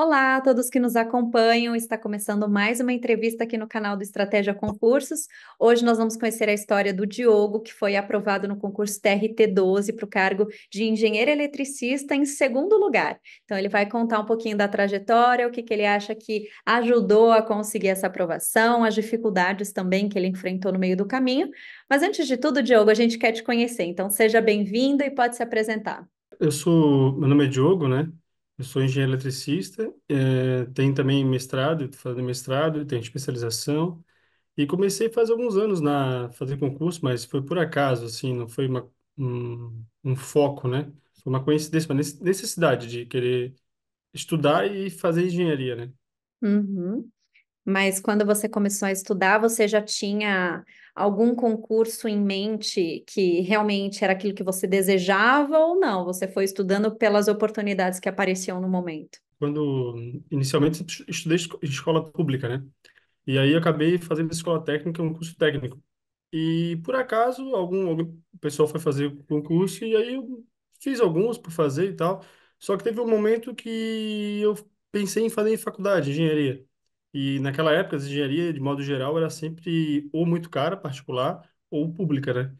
Olá a todos que nos acompanham. Está começando mais uma entrevista aqui no canal do Estratégia Concursos. Hoje nós vamos conhecer a história do Diogo, que foi aprovado no concurso TRT12 para o cargo de engenheiro eletricista em segundo lugar. Então ele vai contar um pouquinho da trajetória, o que, que ele acha que ajudou a conseguir essa aprovação, as dificuldades também que ele enfrentou no meio do caminho. Mas antes de tudo, Diogo, a gente quer te conhecer. Então seja bem-vindo e pode se apresentar. Eu sou, meu nome é Diogo, né? Eu sou engenheiro eletricista, eh, tenho também mestrado, estou fazendo mestrado, tenho especialização. E comecei faz alguns anos na fazer concurso, mas foi por acaso, assim, não foi uma, um, um foco, né? Foi uma coincidência, uma necessidade de querer estudar e fazer engenharia, né? Uhum mas quando você começou a estudar, você já tinha algum concurso em mente que realmente era aquilo que você desejava ou não? Você foi estudando pelas oportunidades que apareciam no momento? Quando inicialmente estudei escola pública, né? E aí acabei fazendo escola técnica, um curso técnico. E por acaso algum, algum pessoal foi fazer o concurso e aí eu fiz alguns para fazer e tal. Só que teve um momento que eu pensei em fazer faculdade, engenharia. E naquela época, as engenharia, de modo geral, era sempre ou muito cara, particular, ou pública, né?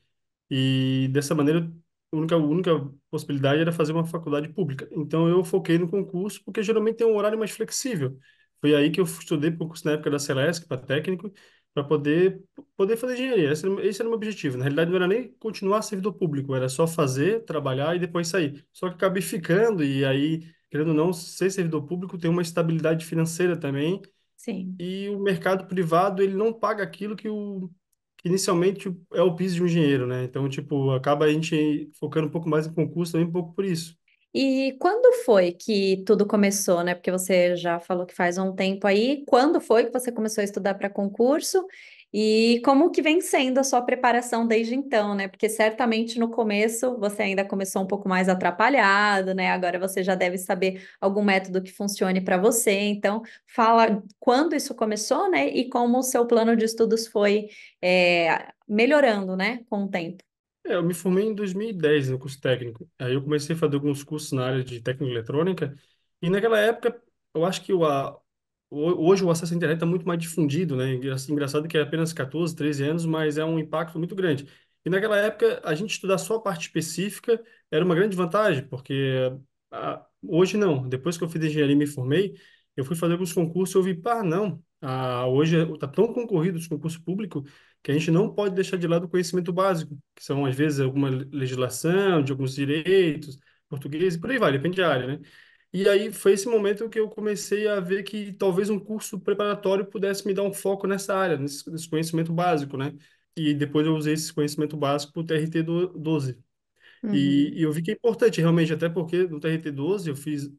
E dessa maneira, a única, a única possibilidade era fazer uma faculdade pública. Então eu foquei no concurso, porque geralmente tem um horário mais flexível. Foi aí que eu estudei para o concurso na época da Celesc, para técnico, para poder, poder fazer engenharia. Esse era, esse era o meu objetivo. Na realidade, não era nem continuar servidor público, era só fazer, trabalhar e depois sair. Só que acabei ficando, e aí, querendo ou não, ser servidor público tem uma estabilidade financeira também Sim. E o mercado privado, ele não paga aquilo que, o, que inicialmente é o piso de um engenheiro, né? Então, tipo, acaba a gente focando um pouco mais em concurso também, um pouco por isso. E quando foi que tudo começou, né? Porque você já falou que faz um tempo aí. Quando foi que você começou a estudar para concurso? E como que vem sendo a sua preparação desde então, né? Porque certamente no começo você ainda começou um pouco mais atrapalhado, né? Agora você já deve saber algum método que funcione para você. Então, fala quando isso começou, né? E como o seu plano de estudos foi é, melhorando, né? Com o tempo. É, eu me formei em 2010 no curso técnico. Aí eu comecei a fazer alguns cursos na área de técnica eletrônica. E naquela época, eu acho que o, a, Hoje o acesso à internet está muito mais difundido, né? Assim, engraçado que é apenas 14, 13 anos, mas é um impacto muito grande. E naquela época, a gente estudar só a parte específica era uma grande vantagem, porque a, hoje não. Depois que eu fiz engenharia e me formei, eu fui fazer alguns concursos e eu vi, pá, não, a, hoje está é, tão concorrido os concursos públicos que a gente não pode deixar de lado o conhecimento básico, que são, às vezes, alguma legislação, de alguns direitos, português e por aí vai, depende da área, né? E aí foi esse momento que eu comecei a ver que talvez um curso preparatório pudesse me dar um foco nessa área, nesse, nesse conhecimento básico, né? E depois eu usei esse conhecimento básico para o TRT 12. E, uhum. e, eu vi que é importante, realmente, até porque no TRT 12 eu fiz,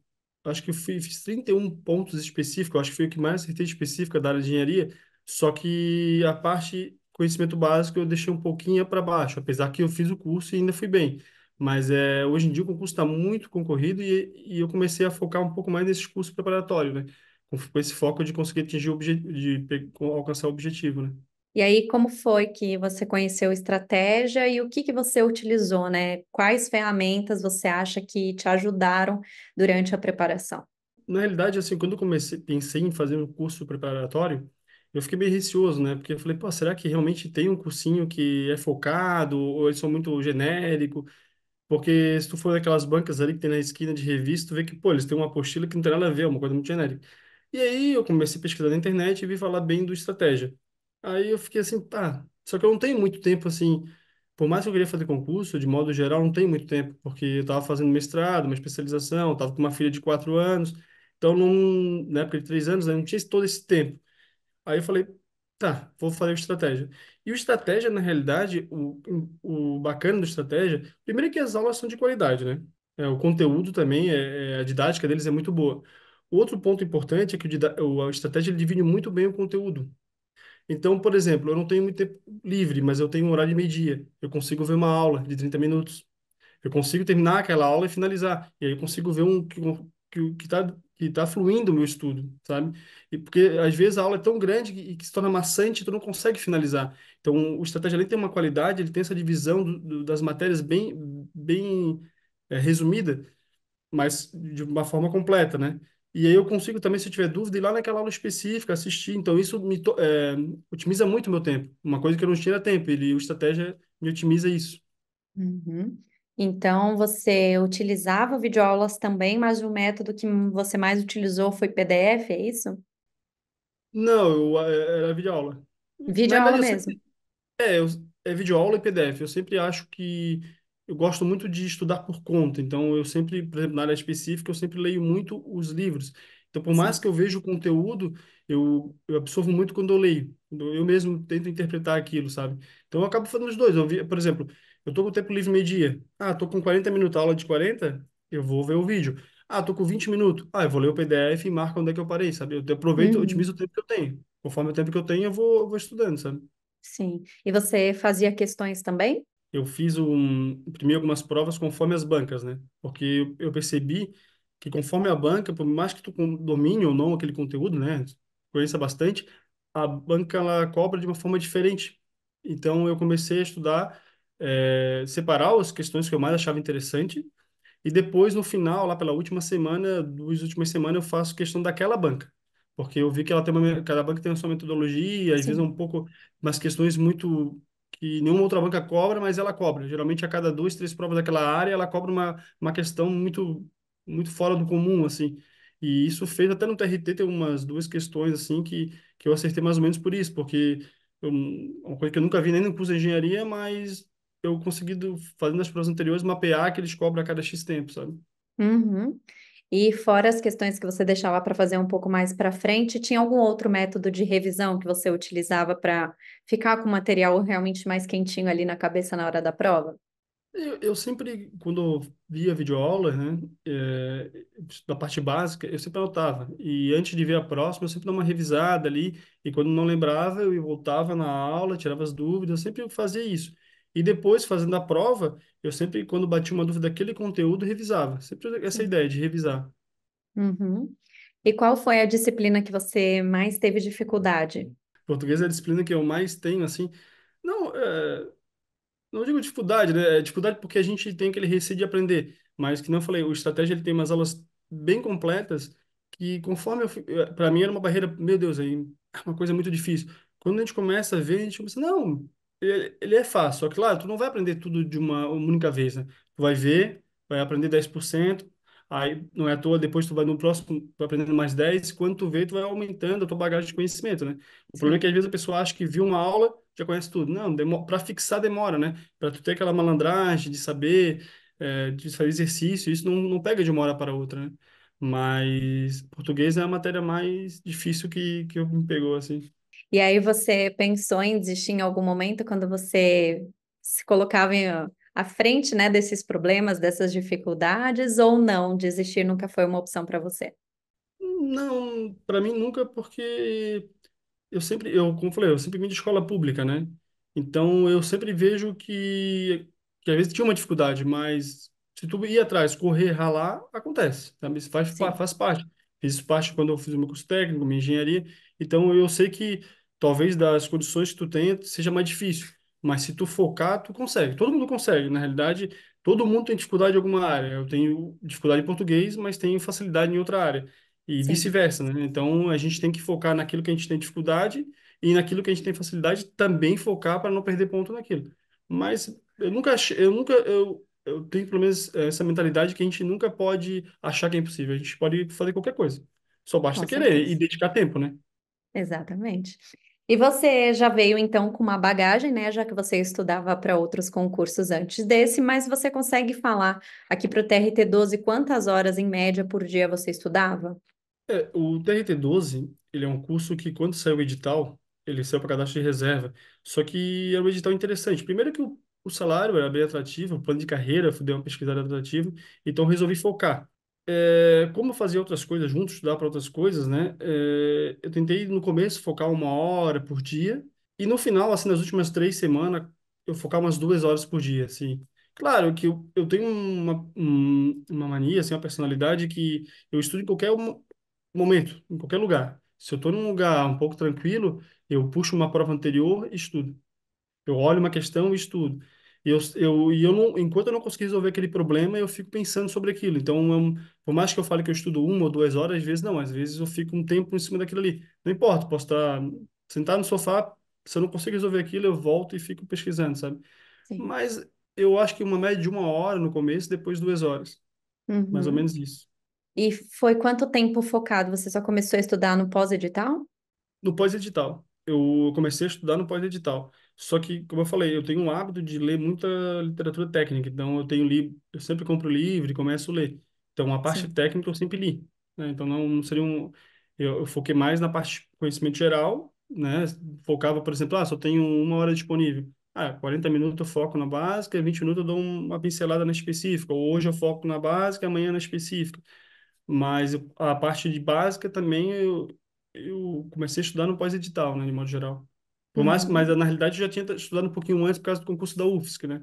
acho que eu fiz, fiz 31 pontos específicos, acho que foi o que mais acertei específica da área de engenharia, só que a parte conhecimento básico eu deixei um pouquinho para baixo, apesar que eu fiz o curso e ainda fui bem. Mas é, hoje em dia o concurso está muito concorrido e, e eu comecei a focar um pouco mais nesses cursos preparatórios, né? Com, com esse foco de conseguir atingir o objetivo, de alcançar o objetivo, né? E aí, como foi que você conheceu estratégia e o que, que você utilizou, né? Quais ferramentas você acha que te ajudaram durante a preparação? Na realidade, assim, quando eu comecei, pensei em fazer um curso preparatório, eu fiquei meio receoso, né? Porque eu falei, pô, será que realmente tem um cursinho que é focado ou eles são muito genérico? Porque se tu for daquelas bancas ali que tem na esquina de revista, tu vê que, pô, eles têm uma apostila que não tem nada a ver, é uma coisa muito genérica. E aí eu comecei a pesquisar na internet e vi falar bem do estratégia. Aí eu fiquei assim, tá. Só que eu não tenho muito tempo assim. Por mais que eu queria fazer concurso, de modo geral, não tenho muito tempo, porque eu estava fazendo mestrado, uma especialização, estava com uma filha de quatro anos, então, não, na né, época de três anos, eu né, não tinha todo esse tempo. Aí eu falei, Tá, vou falar de estratégia. E o estratégia, na realidade, o, o bacana do estratégia, primeiro é que as aulas são de qualidade, né? É, o conteúdo também, é, é, a didática deles é muito boa. O outro ponto importante é que o, o, a estratégia ele divide muito bem o conteúdo. Então, por exemplo, eu não tenho muito tempo livre, mas eu tenho um horário de meio-dia. Eu consigo ver uma aula de 30 minutos. Eu consigo terminar aquela aula e finalizar. E aí eu consigo ver um que está que está fluindo o meu estudo, sabe? E porque às vezes a aula é tão grande que, que se torna maçante e tu não consegue finalizar. Então, o Estratégia Lenta tem uma qualidade, ele tem essa divisão do, do, das matérias bem, bem é, resumida, mas de uma forma completa, né? E aí eu consigo também, se eu tiver dúvida, ir lá naquela aula específica, assistir. Então, isso me é, otimiza muito o meu tempo. Uma coisa que eu não tinha tempo, ele, o Estratégia me otimiza isso. Uhum. Então, você utilizava videoaulas também, mas o método que você mais utilizou foi PDF, é isso? Não, eu, era videoaula. Videoaula verdade, mesmo. sempre- é, eu, é videoaula e PDF. Eu sempre acho que eu gosto muito de estudar por conta. Então, eu sempre, por exemplo, na área específica, eu sempre leio muito os livros. Então, por mais que eu veja o conteúdo, eu, eu absorvo muito quando eu leio. Eu mesmo tento interpretar aquilo, sabe? Então, eu acabo fazendo os dois. Eu vi, por exemplo, eu tô com o tempo livre meio-dia. Ah, tô com 40 minutos, aula de 40, eu vou ver o vídeo. Ah, tô com 20 minutos. Ah, eu vou ler o PDF e marco onde é que eu parei, sabe? Eu aproveito, uhum. otimizo o tempo que eu tenho. Conforme o tempo que eu tenho, eu vou, vou estudando, sabe? Sim. E você fazia questões também? Eu fiz um, imprimi algumas provas conforme as bancas, né? Porque eu percebi que conforme a banca, por mais que tu domine ou não aquele conteúdo, né, conheça bastante, a banca ela cobra de uma forma diferente. Então eu comecei a estudar é, separar as questões que eu mais achava interessante e depois no final, lá pela última semana, duas últimas semanas eu faço questão daquela banca, porque eu vi que ela tem uma, cada banca tem a sua metodologia, às Sim. vezes é um pouco umas questões muito que nenhuma outra banca cobra, mas ela cobra. Geralmente a cada duas, três provas daquela área, ela cobra uma, uma questão muito muito fora do comum, assim. E isso fez até no TRT ter umas duas questões, assim, que, que eu acertei mais ou menos por isso, porque eu, uma coisa que eu nunca vi nem no curso de engenharia, mas eu conseguido, fazendo as provas anteriores, mapear que eles cobram a cada X tempo, sabe? Uhum. E fora as questões que você deixava para fazer um pouco mais para frente, tinha algum outro método de revisão que você utilizava para ficar com o material realmente mais quentinho ali na cabeça na hora da prova? Eu, eu sempre, quando via via videoaula, né, é, da parte básica, eu sempre anotava. E antes de ver a próxima, eu sempre dava uma revisada ali. E quando não lembrava, eu voltava na aula, tirava as dúvidas, eu sempre fazia isso. E depois, fazendo a prova, eu sempre, quando bati uma dúvida daquele conteúdo, revisava. Sempre essa ideia de revisar. Uhum. E qual foi a disciplina que você mais teve dificuldade? Português é a disciplina que eu mais tenho, assim. Não, é... não digo dificuldade, né? É dificuldade porque a gente tem aquele receio de aprender. Mas, que não falei, o Estratégia ele tem umas aulas bem completas que, conforme eu. Eh, Para mim era uma barreira, meu Deus, aí, é uma coisa muito difícil. Quando a gente começa a ver, a gente começa, não, ele, é fácil, só que, claro, tu não vai aprender tudo de uma única vez, né? Tu vai ver, vai aprender 10%, aí não é à toa, depois tu vai no próximo, tu vai aprendendo mais 10, quando tu vê, tu vai aumentando a tua bagagem de conhecimento, né? O problema é que às vezes a pessoa acha que viu uma aula, já conhece tudo. Não, para fixar demora, né? Para tu ter aquela malandragem de saber, é, de fazer exercício, isso não, não pega de uma hora para outra, né? Mas português é a matéria mais difícil que, que eu me pegou, assim. E aí você pensou em desistir em algum momento quando você se colocava em, à frente né, desses problemas, dessas dificuldades, ou não? Desistir nunca foi uma opção para você? Não, para mim nunca, porque eu sempre, eu, como eu falei, eu sempre vim de escola pública, né? Então eu sempre vejo que, que às vezes tinha uma dificuldade, mas se tu ir atrás, correr, ralar, acontece, sabe? Isso faz, Sim. faz parte. Fiz parte quando eu fiz o meu curso técnico, minha engenharia. Então eu sei que talvez das condições que tu tenha seja mais difícil, mas se tu focar, tu consegue. Todo mundo consegue, na realidade, todo mundo tem dificuldade em alguma área. Eu tenho dificuldade em português, mas tenho facilidade em outra área e vice-versa, né? Então a gente tem que focar naquilo que a gente tem dificuldade e naquilo que a gente tem facilidade também focar para não perder ponto naquilo. Mas eu nunca eu nunca eu, eu tenho pelo menos eh, essa mentalidade que a gente nunca pode achar que é impossível. A gente pode fazer qualquer coisa. Só basta Com querer certeza. e dedicar tempo, né? Exatamente. E você já veio então com uma bagagem, né? Já que você estudava para outros concursos antes desse, mas você consegue falar aqui para o TRT 12 quantas horas em média por dia você estudava? É, o TRT 12, ele é um curso que quando saiu o edital, ele saiu para cadastro de reserva. Só que era um edital interessante. Primeiro que o, o salário era bem atrativo, o plano de carreira, dei uma pesquisada atrativa, então resolvi focar. Eh, como fazer outras coisas junto, estudar para outras coisas, né? É, eu tentei no começo focar uma hora por dia e no final, assim, nas últimas três semanas, eu focar umas duas horas por dia, assim. Claro que eu, eu tenho uma, uma mania, assim, uma personalidade que eu estudo em qualquer momento, em qualquer lugar. Se eu estou num lugar um pouco tranquilo, eu puxo uma prova anterior e estudo. Eu olho uma questão e estudo eu, eu, e eu não, enquanto eu não consegui resolver aquele problema, eu fico pensando sobre aquilo. Então, eu, por mais que eu fale que eu estudo uma ou duas horas, às vezes não, às vezes eu fico um tempo em cima daquilo ali. Não importa, posso estar sentado no sofá, se eu não consigo resolver aquilo, eu volto e fico pesquisando, sabe? Sim. Mas eu acho que uma média de uma hora no começo, depois duas horas. Mais ou uhum. menos isso. E foi quanto tempo focado? Você só começou a estudar no pós-edital? No pós-edital eu comecei a estudar no pós-edital. Só que, como eu falei, eu tenho um hábito de ler muita literatura técnica, então eu tenho li, eu sempre compro livro e começo a ler. Então a parte Sim. técnica eu sempre li, né? Então não, seria um eu, eu, foquei mais na parte de conhecimento geral, né? Focava, por exemplo, ah, só tenho uma hora disponível. Ah, 40 minutos eu foco na básica, 20 minutos eu dou uma pincelada na específica, ou hoje eu foco na básica, amanhã na específica. Mas a parte de básica também eu, eu comecei a estudar no pós-edital, né, de modo geral. Por mais, uhum. mas na realidade eu já tinha estudado um pouquinho antes por causa do concurso da UFSC, né?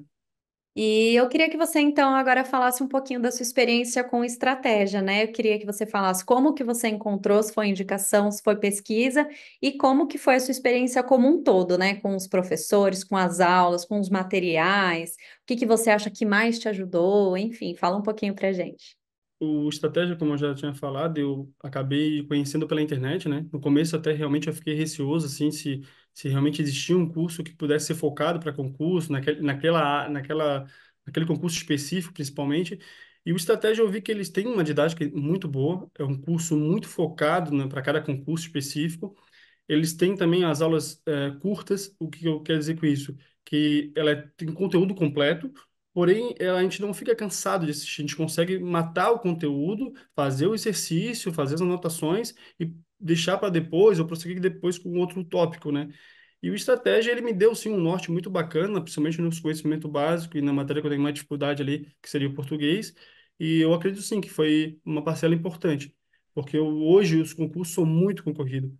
E eu queria que você então agora falasse um pouquinho da sua experiência com estratégia, né? Eu queria que você falasse como que você encontrou, se foi indicação, se foi pesquisa e como que foi a sua experiência como um todo, né? Com os professores, com as aulas, com os materiais, o que que você acha que mais te ajudou, enfim, fala um pouquinho pra gente o estratégia, como eu já tinha falado, eu acabei conhecendo pela internet, né? No começo até realmente eu fiquei receoso, assim, se, se realmente existia um curso que pudesse ser focado para concurso, naquele, naquela, naquela, naquele concurso específico, principalmente. E o estratégia eu vi que eles têm uma didática muito boa, é um curso muito focado, né, para cada concurso específico. Eles têm também as aulas é, curtas, o que eu quero dizer com isso? Que ela é, tem conteúdo completo, Porém, eh, a gente não fica cansado de assistir, a gente consegue matar o conteúdo, fazer o exercício, fazer as anotações e deixar para depois ou prosseguir depois com outro tópico, né? E o estratégia, ele me deu, sim, um norte muito bacana, principalmente no conhecimento básico e na matéria que eu tenho mais dificuldade ali, que seria o português. E eu acredito, sim, que foi uma parcela importante, porque eu, hoje os concursos são muito concorridos.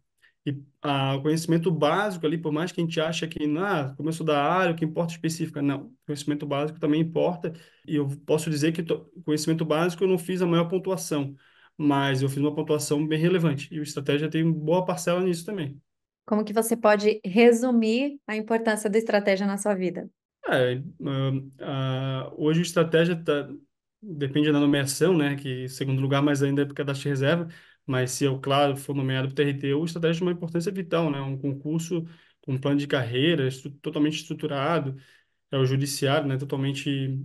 E ah, o conhecimento básico ali, por mais que a gente ache que, ah, começo da área, o que importa específica, não. Conhecimento básico também importa. E eu posso dizer que to... conhecimento básico eu não fiz a maior pontuação, mas eu fiz uma pontuação bem relevante. E o estratégia tem boa parcela nisso também. Como que você pode resumir a importância da estratégia na sua vida? É, uh, uh, hoje o estratégia tá, depende da nomeação, né? Que segundo lugar, mas ainda é por é cadastro de reserva, mas se eu, claro, for nomeado para o TRT, o Estratégia tem uma importância vital, né? Um concurso com um plano de carreira totalmente estruturado, é o judiciário, né? Totalmente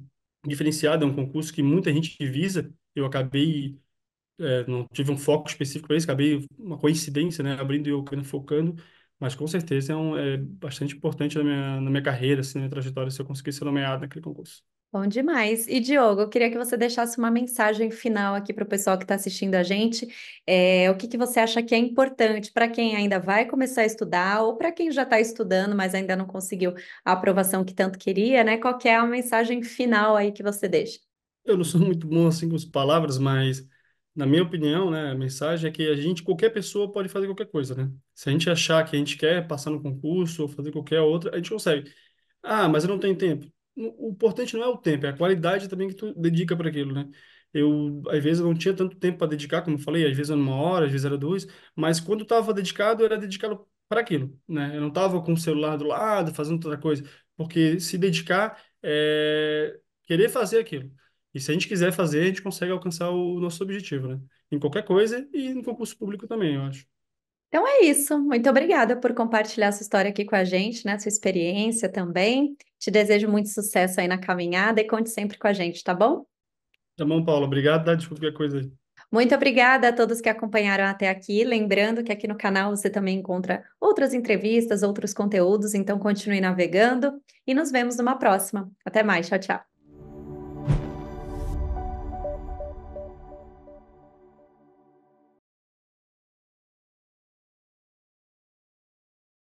diferenciado, é um concurso que muita gente visa. Eu acabei, é, não tive um foco específico para isso, acabei uma coincidência, né? Abrindo e eu focando, mas com certeza é, um, é bastante importante na minha, na minha carreira, assim, na minha trajetória, se eu conseguir ser nomeado naquele concurso. Bom demais. E Diogo, eu queria que você deixasse uma mensagem final aqui para o pessoal que está assistindo a gente. É, o que, que você acha que é importante para quem ainda vai começar a estudar ou para quem já está estudando, mas ainda não conseguiu a aprovação que tanto queria, né? Qual que é a mensagem final aí que você deixa? Eu não sou muito bom assim com as palavras, mas na minha opinião, né, a mensagem é que a gente, qualquer pessoa pode fazer qualquer coisa, né? Se a gente achar que a gente quer passar no concurso ou fazer qualquer outra, a gente consegue. Ah, mas eu não tenho tempo o importante não é o tempo, é a qualidade também que tu dedica para aquilo, né? Eu, às vezes, eu não tinha tanto tempo para dedicar, como eu falei, às vezes era uma hora, às vezes era duas, mas quando estava dedicado, era dedicado para aquilo, né? Eu não estava com o celular do lado, fazendo outra coisa, porque se dedicar é querer fazer aquilo. E se a gente quiser fazer, a gente consegue alcançar o nosso objetivo, né? Em qualquer coisa e no concurso público também, eu acho. Então é isso. Muito obrigada por compartilhar sua história aqui com a gente, né? Sua experiência também. Te desejo muito sucesso aí na caminhada e conte sempre com a gente, tá bom? Tá bom, Paulo. Obrigado. Dá tá? desculpa qualquer coisa aí. Muito obrigada a todos que acompanharam até aqui. Lembrando que aqui no canal você também encontra outras entrevistas, outros conteúdos, então continue navegando e nos vemos numa próxima. Até mais, tchau, tchau.